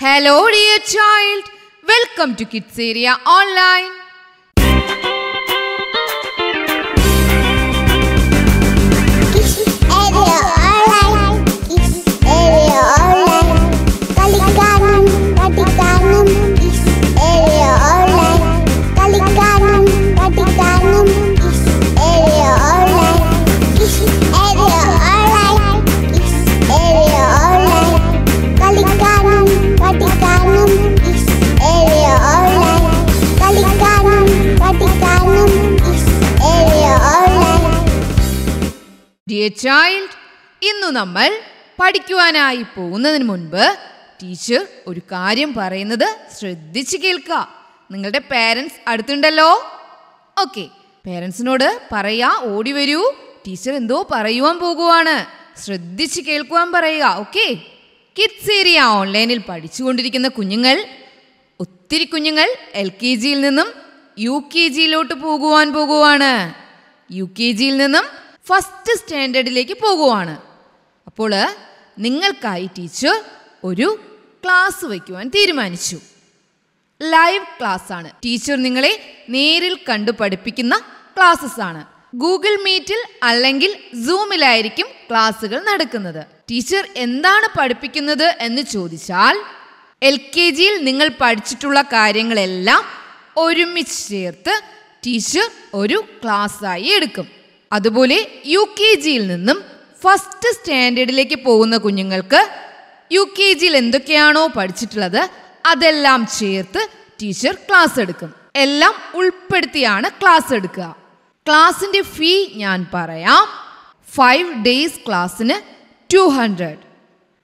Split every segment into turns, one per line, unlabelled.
Hello dear child, welcome to Kids Area Online. Child ഇന്നു നമ്മൾ പഠിക്കുവാനായി പോകുന്നതിന് മുൻപ് ടീച്ചർ ഒരു കാര്യം പറയുന്നത് ശ്രദ്ധിച്ച് കേൾക്കുക നിങ്ങളുടെ പേരൻസ് അടുത്തുണ്ടല്ലോ ഓക്കെ പേരൻസിനോട് പറയാ ഓടി വരൂ ടീച്ചർ എന്തോ പറയുവാൻ പോകുവാണ് ശ്രദ്ധിച്ച് കേൾക്കുവാൻ പറയുക ഓക്കെ കിഡ്സ് ഏരിയ ഓൺലൈനിൽ പഠിച്ചുകൊണ്ടിരിക്കുന്ന കുഞ്ഞുങ്ങൾ ഒത്തിരി കുഞ്ഞുങ്ങൾ എൽ കെ ജിയിൽ നിന്നും യു കെ ജിയിലോട്ട് പോകുവാൻ പോകുവാണ് യു കെ ജിയിൽ നിന്നും ഫസ്റ്റ് സ്റ്റാൻഡേർഡിലേക്ക് പോകുവാണ് അപ്പോൾ നിങ്ങൾക്കായി ടീച്ചർ ഒരു ക്ലാസ് വയ്ക്കുവാൻ തീരുമാനിച്ചു ലൈവ് ക്ലാസ് ആണ് ടീച്ചർ നിങ്ങളെ നേരിൽ കണ്ടു പഠിപ്പിക്കുന്ന ക്ലാസ്സസ് ആണ് ഗൂഗിൾ മീറ്റിൽ അല്ലെങ്കിൽ സൂമിലായിരിക്കും ക്ലാസ്സുകൾ നടക്കുന്നത് ടീച്ചർ എന്താണ് പഠിപ്പിക്കുന്നത് എന്ന് ചോദിച്ചാൽ എൽ കെ ജിയിൽ നിങ്ങൾ പഠിച്ചിട്ടുള്ള കാര്യങ്ങളെല്ലാം ഒരുമിച്ച് ചേർത്ത് ടീച്ചർ ഒരു ക്ലാസ്സായി എടുക്കും അതുപോലെ യു കെ ജിയിൽ നിന്നും ഫസ്റ്റ് സ്റ്റാൻഡേർഡിലേക്ക് പോകുന്ന കുഞ്ഞുങ്ങൾക്ക് യു കെ ജിയിൽ എന്തൊക്കെയാണോ പഠിച്ചിട്ടുള്ളത് അതെല്ലാം ചേർത്ത് ടീച്ചർ ക്ലാസ് എടുക്കും എല്ലാം ഉൾപ്പെടുത്തിയാണ് ക്ലാസ് എടുക്കുക ക്ലാസിന്റെ ഫീ ഞാൻ പറയാം ഫൈവ് ഡേയ്സ് ക്ലാസ്സിന് ടു ഹൺഡ്രഡ്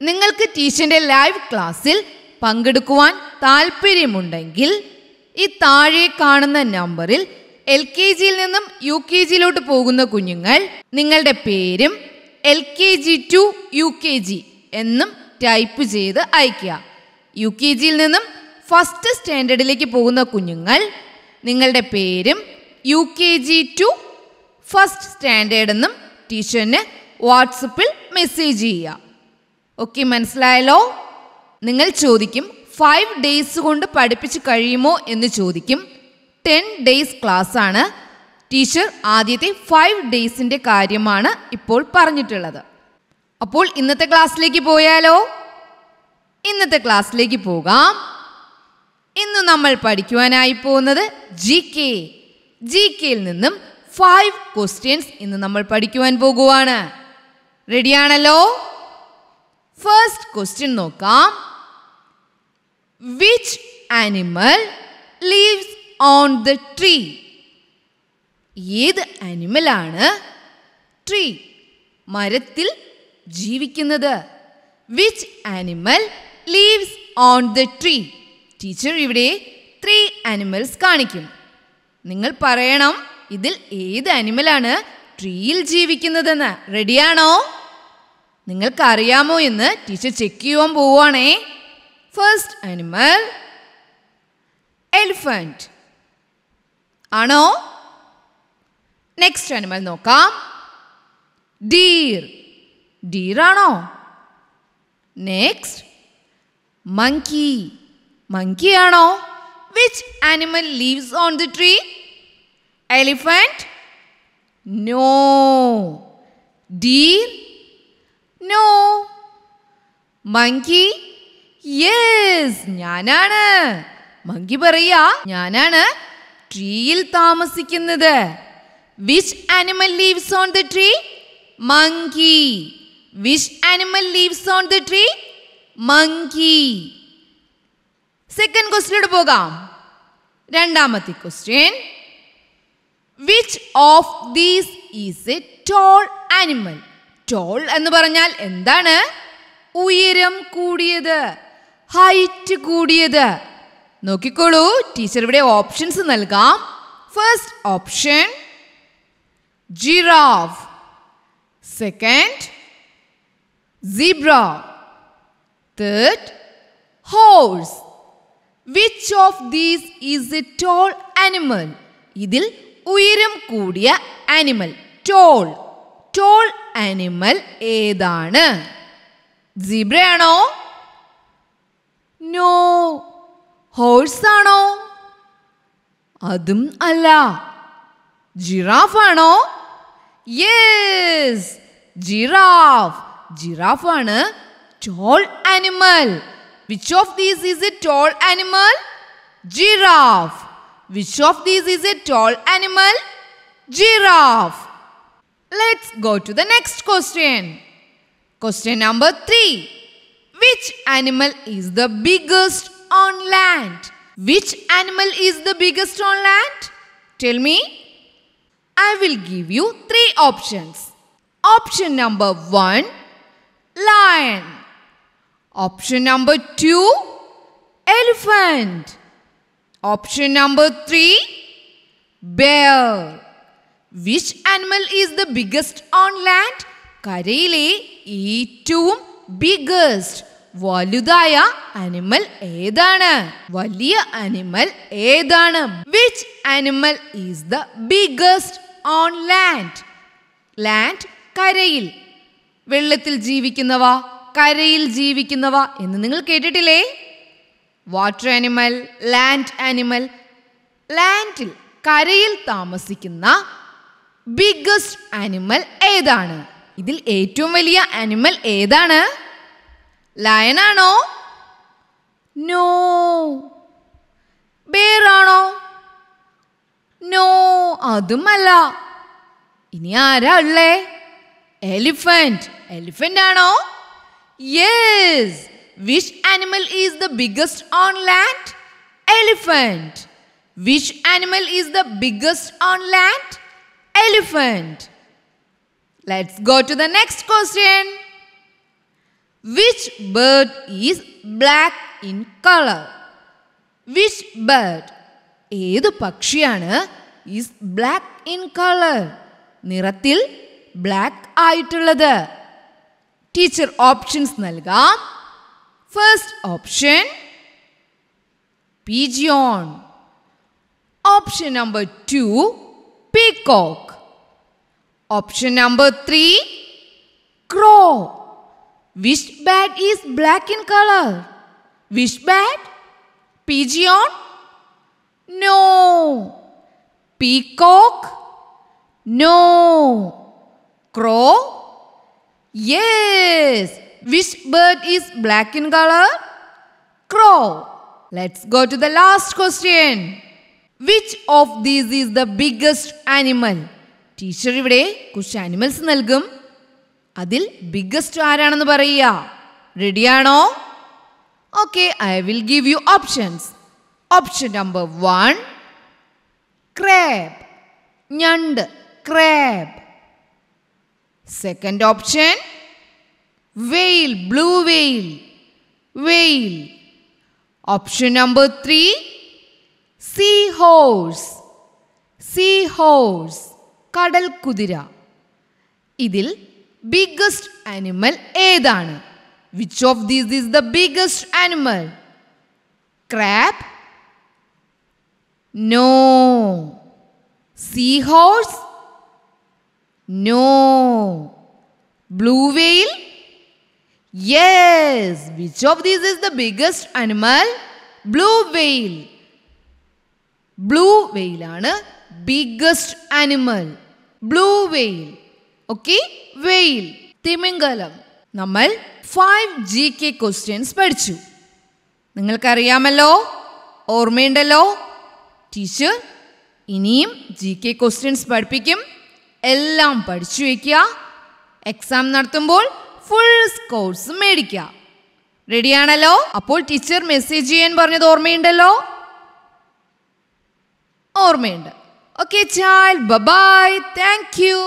നിങ്ങൾക്ക് ടീച്ചറിന്റെ ലൈവ് ക്ലാസ്സിൽ പങ്കെടുക്കുവാൻ താല്പര്യമുണ്ടെങ്കിൽ ഈ താഴെ കാണുന്ന നമ്പറിൽ എൽ കെ ജിയിൽ നിന്നും യു കെ ജിയിലോട്ട് പോകുന്ന കുഞ്ഞുങ്ങൾ നിങ്ങളുടെ പേരും L K G to U K G എന്നും ടൈപ്പ് ചെയ്ത് അയയ്ക്കുക യു കെ ജിയിൽ നിന്നും ഫസ്റ്റ് സ്റ്റാൻഡേർഡിലേക്ക് പോകുന്ന കുഞ്ഞുങ്ങൾ നിങ്ങളുടെ പേരും U K G to first standard എന്നും ടീച്ചറിന് വാട്സപ്പിൽ മെസ്സേജ് ചെയ്യുക ഓക്കെ മനസ്സിലായല്ലോ നിങ്ങൾ ചോദിക്കും ഫൈവ് ഡേയ്സ് കൊണ്ട് പഠിപ്പിച്ച് കഴിയുമോ എന്ന് ചോദിക്കും ടെൻ ഡേയ്സ് ക്ലാസ്സാണ് ടീച്ചർ ആദ്യത്തെ ഫൈവ് ഡേയ്സിൻ്റെ കാര്യമാണ് ഇപ്പോൾ പറഞ്ഞിട്ടുള്ളത് അപ്പോൾ ഇന്നത്തെ ക്ലാസ്സിലേക്ക് പോയാലോ ഇന്നത്തെ ക്ലാസ്സിലേക്ക് പോകാം ഇന്ന് നമ്മൾ പഠിക്കുവാനായി പോകുന്നത് ജി കെ ജി കെയിൽ നിന്നും ഫൈവ് ക്വസ്റ്റ്യൻസ് ഇന്ന് നമ്മൾ പഠിക്കുവാൻ പോകുവാണ് റെഡിയാണല്ലോ ഫസ്റ്റ് ക്വസ്റ്റ്യൻ നോക്കാം which animal lives on the tree ഏത് അനിമലാണ് ട്രീ മരത്തിൽ ജീവിക്കുന്നത് which animal lives on the tree teacher ഇവിടെ ത്രീ അനിമൽസ് കാണിക്കും നിങ്ങൾ പറയണം ഇതിൽ ഏത് അനിമലാണ് ട്രീയിൽ ജീവിക്കുന്നതെന്ന് റെഡിയാണോ നിങ്ങൾക്കറിയാമോ എന്ന് ടീച്ചർ ചെക്ക് ചെയ്യുവാൻ പോവുകയാണേ ഫസ്റ്റ് അനിമൽ എലിഫൻറ്റ് ആണോ നെക്സ്റ്റ് അനിമൽ നോക്കാം ഡീർ ഡീറാണോ നെക്സ്റ്റ് മങ്കി മങ്കി ആണോ which animal lives on the tree elephant no deer no monkey yes ഞാനാണ് മങ്കി പറയാ ഞാനാണ് ട്രീയിൽ താമസിക്കുന്നത് which animal lives on the tree monkey which animal lives on the tree monkey second ക്വസ്റ്റ്യനോട് പോകാം രണ്ടാമത്തെ question which of these is a tall animal tall എന്ന് പറഞ്ഞാൽ എന്താണ് ഉയരം കൂടിയത് ഹൈറ്റ് കൂടിയത് നോക്കിക്കോളൂ ടീച്ചർ ഇവിടെ ഓപ്ഷൻസ് നൽകാം first option giraffe second zebra third horse which of these is a tall animal ഇതിൽ ഉയരം കൂടിയ ആനിമൽ ടോൾ ടോൾ ആനിമൽ ഏതാണ് സിബ്രയാണോ നോ ഹോഴ്സ് ആണോ അതും അല്ല ജിറാഫ് ആണോ യെസ് ജിറാഫ് ജിറാഫ് ആണ് tall animal which of these is a tall animal giraffe which of these is a tall animal giraffe let's go to the next question question number three which animal is the biggest on land. Which animal is the biggest on land? Tell me. I will give you three options. Option number one, lion. Option number two, elephant. Option number three, bear. Which animal is the biggest on land? it's ഏറ്റവും biggest. വലുതായ animal ഏതാണ് വലിയ animal ഏതാണ് which animal is the biggest on land land കരയിൽ വെള്ളത്തിൽ ജീവിക്കുന്നവ കരയിൽ ജീവിക്കുന്നവ എന്ന് നിങ്ങൾ കേട്ടിട്ടില്ലേ വാട്ടർ ആനിമൽ ലാൻഡ് ആനിമൽ ലാൻഡിൽ കരയിൽ താമസിക്കുന്ന ബിഗസ്റ്റ് ആനിമൽ ഏതാണ് ഇതിൽ ഏറ്റവും വലിയ ആനിമൽ ഏതാണ് Lion ano? No. Bear ano? No. Adumala. Iniara le? Elephant. Elephant ano? Yes. Which animal is the biggest on land? Elephant. Which animal is the biggest on land? Elephant. Let's go to the next question. Which bird is black in color? Which bird? ഏത് പക്ഷിയാണ് is black in colour നിറത്തിൽ black ആയിട്ടുള്ളത് teacher options നൽകാം first option pigeon option number two peacock option number three crow which bat is black in color? Which bat? Pigeon? No. Peacock? No. Crow? Yes. Which bird is black in color? Crow. Let's go to the last question. Which of these is the biggest animal? Teacher, ഇവിടെ കുറച്ച് animals നൽകും അതിൽ biggest ആരാണെന്ന് പറയുക റെഡിയാണോ okay I will give you options option number one crab ഞണ്ട് crab second option whale blue whale whale option number three sea horse sea horse കടൽ കുതിര ഇതിൽ biggest animal ഏതാണ് which of these is the biggest animal crab no seahorse no blue whale yes which of these is the biggest animal blue whale blue whale ആണ് biggest animal blue whale okay whale തിമിംഗലം നമ്മൾ five G K questions പഠിച്ചു നിങ്ങൾക്കറിയാമല്ലോ ഓർമ്മയുണ്ടല്ലോ teacher ഇനിയും G K questions പഠിപ്പിക്കും എല്ലാം പഠിച്ചു വയ്ക്കുക എക്സാം നടത്തുമ്പോൾ ഫുൾ സ്കോർസ് മേടിക്കുക റെഡിയാണല്ലോ അപ്പോൾ ടീച്ചർ മെസ്സേജ് ചെയ്യാൻ പറഞ്ഞത് ഓർമ്മയുണ്ടല്ലോ ഓർമ്മയുണ്ട് ഓക്കെ ചാൽ ബബായ് താങ്ക് യു